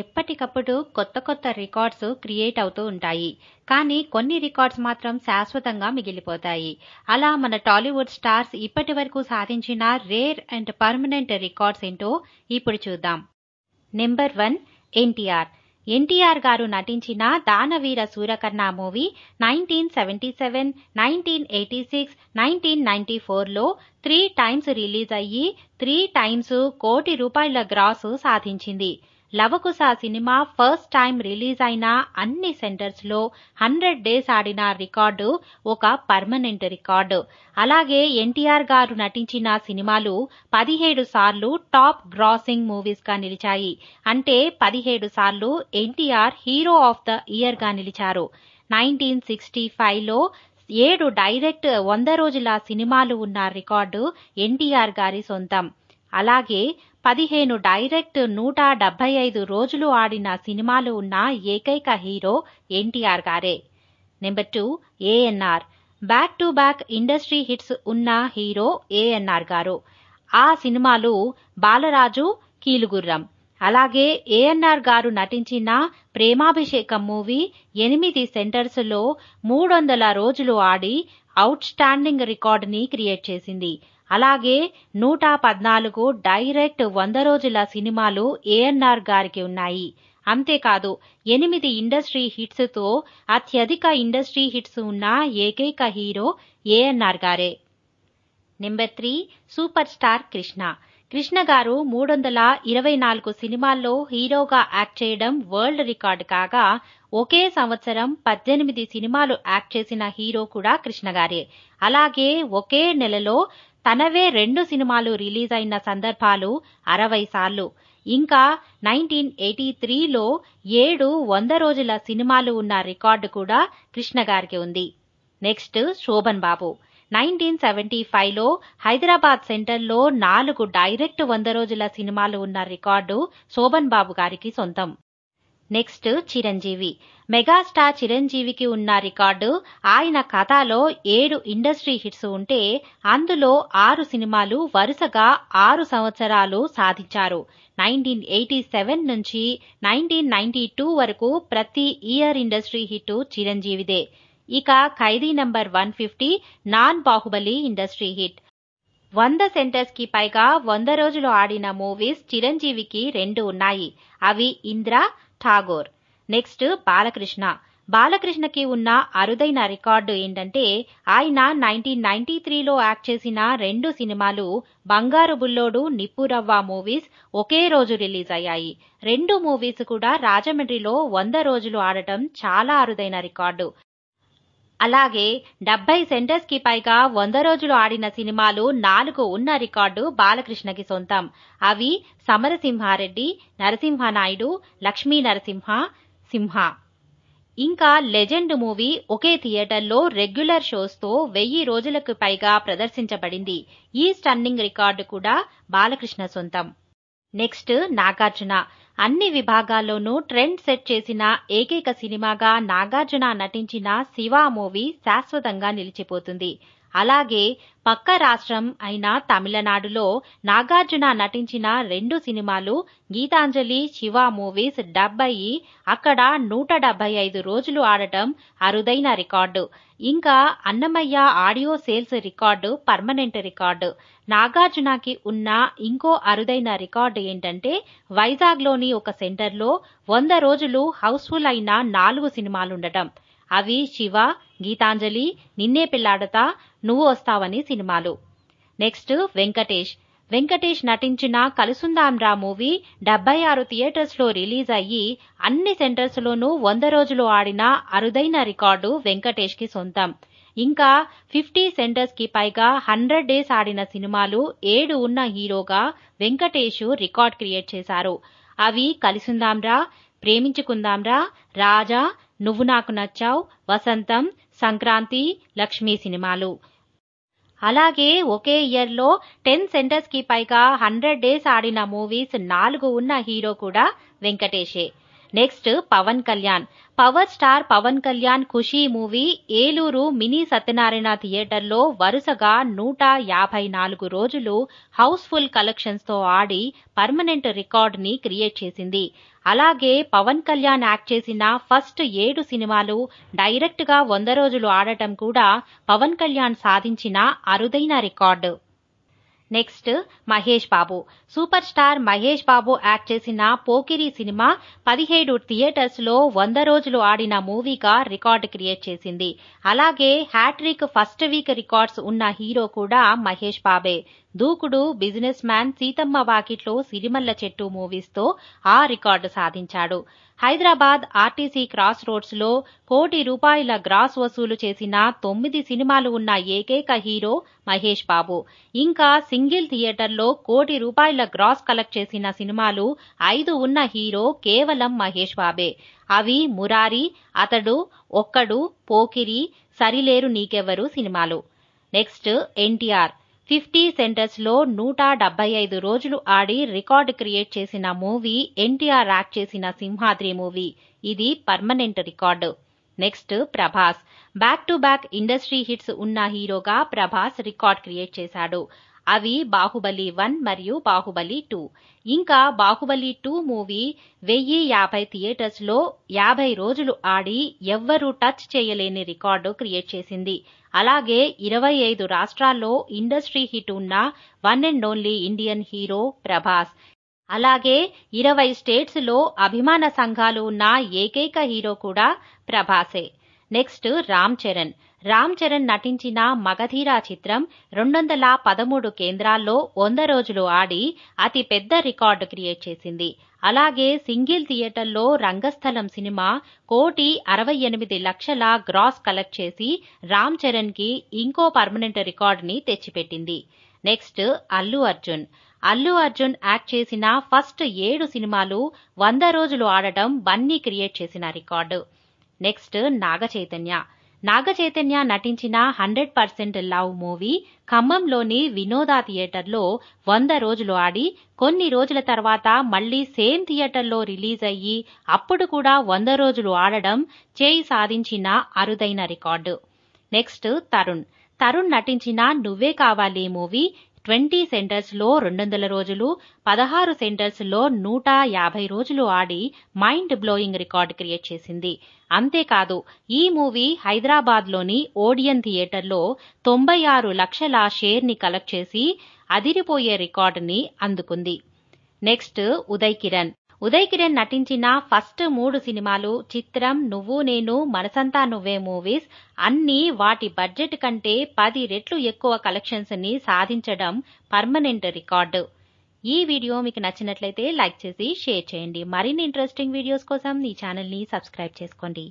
ఎప్పటికప్పుడు కొత్త కొత్త రికార్డ్స్ క్రియేట్ అవుతూ ఉంటాయి కానీ కొన్ని రికార్డ్స్ మాత్రం శాశ్వతంగా మిగిలిపోతాయి అలా మన టాలీవుడ్ స్టార్స్ ఇప్పటి వరకు సాధించిన రేర్ అండ్ పర్మనెంట్ రికార్డ్స్ ఏంటో ఇప్పుడు చూద్దాం నెంబర్ వన్ ఎన్టీఆర్ ఎన్టీఆర్ గారు నటించిన Danaveera Soorakarna movie nineteen seventy seven nineteen eighty six nineteen ninety ఫోర్లో త్రీ టైమ్స్ రిలీజ్ అయ్యి త్రీ టైమ్స్ కోటి రూపాయల గ్రాసు సాధించింది Lavakusa cinema first time release అయిన అన్ని సెంటర్స్లో హండ్రెడ్ డేస్ ఆడిన రికార్డు ఒక పర్మనెంట్ రికార్డు అలాగే ఎన్టీఆర్ గారు నటించిన సినిమాలు పదిహేడు సార్లు టాప్ గ్రాసింగ్ మూవీస్గా నిలిచాయి అంటే పదిహేడు సార్లు ఎన్టీఆర్ హీరో ఆఫ్ ద ఇయర్గా నిలిచారు నైన్టీన్ సిక్స్టీ ఫైవ్లో ఏడు డైరెక్ట్ వంద రోజుల సినిమాలు ఉన్న రికార్డు ఎన్టీఆర్ గారి సొంతం అలాగే పదిహేను డైరెక్ట్ నూట డెబ్బై ఐదు రోజులు ఆడిన సినిమాలు ఉన్న ఏకైక హీరో ఎన్టీఆర్ గారే number two ANR back to back industry hits ఉన్న హీరో ఏఎన్ఆర్ గారు ఆ సినిమాలు బాలరాజు కీలుగుర్రం అలాగే ఏఎన్ఆర్ గారు నటించిన ప్రేమాభిషేకం మూవీ ఎనిమిది సెంటర్స్లో మూడు వందల రోజులు ఆడి అవుట్స్టాండింగ్ స్టాండింగ్ రికార్డుని క్రియేట్ చేసింది అలాగే నూట పద్నాలుగు డైరెక్ట్ వంద రోజుల సినిమాలు ఏఎన్ఆర్ గారికి ఉన్నాయి అంతేకాదు ఎనిమిది ఇండస్ట్రీ హిట్స్తో అత్యధిక ఇండస్ట్రీ హిట్స్ ఉన్న ఏకైక హీరో ఏఎన్ఆర్ గారే number three super star Krishna Krishna గారు మూడు వందల ఇరవై నాలుగు సినిమాల్లో హీరోగా యాక్ట్ చేయడం వరల్డ్ రికార్డ్ కాగా ఒకే సంవత్సరం పద్దెనిమిది సినిమాలు యాక్ట్ చేసిన హీరో కూడా కృష్ణ గారే అలాగే ఒకే నెలలో తనవే రెండు సినిమాలు రిలీజ్ అయిన సందర్భాలు అరవై సార్లు ఇంకా నైన్టీన్ ఎయిటీ త్రీలో ఏడు వంద రోజుల సినిమాలు ఉన్న రికార్డు కూడా కృష్ణ గారికి ఉంది next Sobhan Babu nineteen seventy ఫైవ్లో హైదరాబాద్ సెంటర్లో నాలుగు డైరెక్ట్ వంద రోజుల సినిమాలు ఉన్న రికార్డు శోభన్ బాబు గారికి సొంతం నెక్స్ట్ చిరంజీవి మెగాస్టార్ చిరంజీవికి ఉన్న రికార్డు ఆయన కథలో ఏడు ఇండస్ట్రీ హిట్స్ ఉంటే అందులో ఆరు సినిమాలు వరుసగా ఆరు సంవత్సరాలు సాధించారు నైన్టీన్ ఎయిటీ సెవెన్ నుంచి నైన్టీన్ నైన్టీ టూ వరకు ప్రతి ఇయర్ ఇండస్ట్రీ హిట్ చిరంజీవిదే ఇక Khaidi number one fifty non Baahubali industry hit వంద సెంటర్స్ కి పైగా వంద రోజులు ఆడిన మూవీస్ చిరంజీవికి రెండు ఉన్నాయి అవి ఇంద్ర ఠాగోర్ నెక్స్ట్ బాలకృష్ణ బాలకృష్ణకి ఉన్న అరుదైన రికార్డు ఏంటంటే ఆయన నైన్టీన్ నైన్టీ త్రీలో యాక్ట్ చేసిన రెండు సినిమాలు బంగారు బుల్లోడు నిప్పురవ్వ మూవీస్ ఒకే రోజు రిలీజ్ అయ్యాయి రెండు మూవీస్ కూడా రాజమండ్రిలో వంద రోజులు ఆడటం చాలా అరుదైన రికార్డు అలాగే డెబ్బై సెంటర్స్కి పైగా వంద రోజులు ఆడిన సినిమాలు నాలుగు ఉన్న రికార్డు బాలకృష్ణకి సొంతం అవి సమరసింహారెడ్డి నరసింహనాయుడు లక్ష్మీ నరసింహ సింహ ఇంకా లెజెండ్ మూవీ ఒకే థియేటర్లో రెగ్యులర్ షోస్తో వెయ్యి రోజులకు పైగా ప్రదర్శించబడింది ఈ స్టన్నింగ్ రికార్డు కూడా బాలకృష్ణ సొంతం నెక్స్ట్ నాగార్జున అన్ని విభాగాల్లోనూ ట్రెండ్ సెట్ చేసిన ఏకైక సినిమాగా నాగార్జున నటించిన శివ మూవీ శాశ్వతంగా నిలిచిపోతుంది అలాగే పక్క రాష్ట్రం అయిన తమిళనాడులో నాగార్జున నటించిన రెండు సినిమాలు గీతాంజలి శివ మూవీస్ డెబ్బై అక్కడ నూట డెబ్బై ఐదు రోజులు ఆడటం అరుదైన రికార్డు ఇంకా Annamayya audio sales record permanent record నాగార్జునకి ఉన్న ఇంకో అరుదైన రికార్డు ఏంటంటే వైజాగ్లోని ఒక సెంటర్లో వంద రోజులు హౌస్ఫుల్ అయిన నాలుగు సినిమాలుండటం అవి శివ గీతాంజలి నిన్నే పిల్లాడతా నువ్వు వస్తావని సినిమాలు నెక్స్ట్ వెంకటేష్ వెంకటేష్ నటించిన రా మూవీ డెబ్బై ఆరు థియేటర్స్లో రిలీజ్ అయ్యి అన్ని సెంటర్స్లోనూ వంద రోజులు ఆడిన అరుదైన రికార్డు వెంకటేష్కి సొంతం ఇంకా ఫిఫ్టీ సెంటర్స్కి పైగా హండ్రెడ్ డేస్ ఆడిన సినిమాలు ఏడు ఉన్న హీరోగా వెంకటేష్ రికార్డ్ క్రియేట్ చేశారు అవి కలిసుందాంరా ప్రేమించుకుందాంరా రాజా నువ్వు నాకు నచ్చావు వసంతం సంక్రాంతి లక్ష్మీ సినిమాలు అలాగే ఒకే ఇయర్లో టెన్ సెంటర్స్కి పైగా హండ్రెడ్ డేస్ ఆడిన మూవీస్ నాలుగు ఉన్న హీరో కూడా వెంకటేషే next Pawan Kalyan power star Pawan Kalyan Kushi movie Eluru mini Satyanarayana థియేటర్లో వరుసగా నూట యాభై నాలుగు రోజులు హౌస్ఫుల్ కలెక్షన్స్తో ఆడి పర్మనెంట్ రికార్డ్ని క్రియేట్ చేసింది అలాగే పవన్ కళ్యాణ్ యాక్ట్ చేసిన ఫస్ట్ ఏడు సినిమాలు డైరెక్ట్గా వంద రోజులు ఆడటం కూడా పవన్ కళ్యాణ్ సాధించిన అరుదైన record next Mahesh Babu super star Mahesh Babu act చేసిన పోకిరి సినిమా పదిహేడు థియేటర్స్ లో వంద రోజులు ఆడిన మూవీగా రికార్డు క్రియేట్ చేసింది అలాగే హ్యాట్రిక్ ఫస్ట్ వీక్ రికార్డ్స్ ఉన్న హీరో కూడా మహేష్ బాబే దూకుడు బిజినెస్ మ్యాన్ సీతమ్మ వాకిట్లో సిరిమల్ల చెట్టు మూవీస్తో ఆ రికార్డు సాధించాడు హైదరాబాద్ ఆర్టీసీ క్రాస్ రోడ్స్లో కోటి రూపాయల గ్రాస్ వసూలు చేసిన తొమ్మిది సినిమాలు ఉన్న ఏకైక హీరో మహేష్ బాబు ఇంకా సింగిల్ థియేటర్లో కోటి రూపాయల గ్రాస్ కలెక్ట్ చేసిన సినిమాలు ఐదు ఉన్న హీరో కేవలం మహేష్ బాబే అవి మురారి అతడు ఒక్కడు పోకిరి సరిలేరు నీకెవ్వరు సినిమాలు నెక్స్ట్ ఎన్టీఆర్ ఫిఫ్టీ సెంటర్స్లో నూట డెబ్బై ఐదు రోజులు ఆడి రికార్డు క్రియేట్ చేసిన మూవీ ఎన్టీఆర్ యాక్ట్ చేసిన సింహాద్రి మూవీ ఇది permanent record next Prabhas back to back industry hits ఉన్న హీరోగా ప్రభాస్ రికార్డ్ క్రియేట్ చేశాడు అవి బాహుబలి వన్ మరియు బాహుబలి టూ ఇంకా బాహుబలి టూ మూవీ వెయ్యి యాభై థియేటర్స్లో యాభై రోజులు ఆడి ఎవ్వరూ టచ్ చేయలేని రికార్డు క్రియేట్ చేసింది అలాగే ఇరవై ఐదు రాష్ట్రాల్లో ఇండస్ట్రీ హిట్ ఉన్న one and only Indian hero Prabhas అలాగే ఇరవై స్టేట్స్లో అభిమాన సంఘాలు ఉన్న ఏకైక హీరో కూడా ప్రభాసే నెక్స్ట్ రామ్ చరణ్ రామ్ చరణ్ నటించిన మగధీరా చిత్రం రెండు వందల పదమూడు కేంద్రాల్లో వంద రోజులు ఆడి అతి పెద్ద రికార్డు క్రియేట్ చేసింది అలాగే సింగిల్ థియేటర్లో రంగస్థలం సినిమా కోటి అరవై ఎనిమిది లక్షల గ్రాస్ కలెక్ట్ చేసి రామ్ చరణ్కి ఇంకో పర్మనెంట్ రికార్డుని తెచ్చిపెట్టింది నెక్స్ట్ అల్లు అర్జున్ అల్లు అర్జున్ యాక్ట్ చేసిన ఫస్ట్ ఏడు సినిమాలు వంద రోజులు ఆడటం బన్నీ క్రియేట్ చేసిన రికార్డు నెక్స్ట్ నాగ చైతన్య నాగ చైతన్య నటించిన హండ్రెడ్ పర్సెంట్ లవ్ మూవీ ఖమ్మంలోని వినోద థియేటర్లో వంద రోజులు ఆడి కొన్ని రోజుల తర్వాత మళ్లీ సేమ్ థియేటర్లో రిలీజ్ అయ్యి అప్పుడు కూడా వంద రోజులు ఆడడం చేయి సాధించిన అరుదైన రికార్డు నెక్స్ట్ తరుణ్ తరుణ్ నటించిన నువ్వే కావాలి మూవీ ట్వంటీ సెంటర్స్లో రెండు వందల రోజులు పదహారు సెంటర్స్లో నూట యాభై రోజులు ఆడి మైండ్ బ్లోయింగ్ రికార్డ్ క్రియేట్ చేసింది అంతేకాదు ఈ మూవీ హైదరాబాద్లోని ఓడియన్ థియేటర్లో తొంభై ఆరు లక్షల షేర్ని కలెక్ట్ చేసి అదిరిపోయే రికార్డుని అందుకుంది నెక్స్ట్ ఉదయ్ కిరణ్ ఉదయ్ కిరణ్ నటించిన ఫస్ట్ మూడు సినిమాలు చిత్రం నువ్వు నేను మనసంతా నువ్వే మూవీస్ అన్నీ వాటి బడ్జెట్ కంటే పది రెట్లు ఎక్కువ కలెక్షన్స్ ని సాధించడం పర్మనెంట్ రికార్డు ఈ వీడియో మీకు నచ్చినట్లయితే లైక్ చేసి షేర్ చేయండి మరిన్ని ఇంట్రెస్టింగ్ వీడియోస్ కోసం ఈ ఛానల్ని సబ్స్క్రైబ్ చేసుకోండి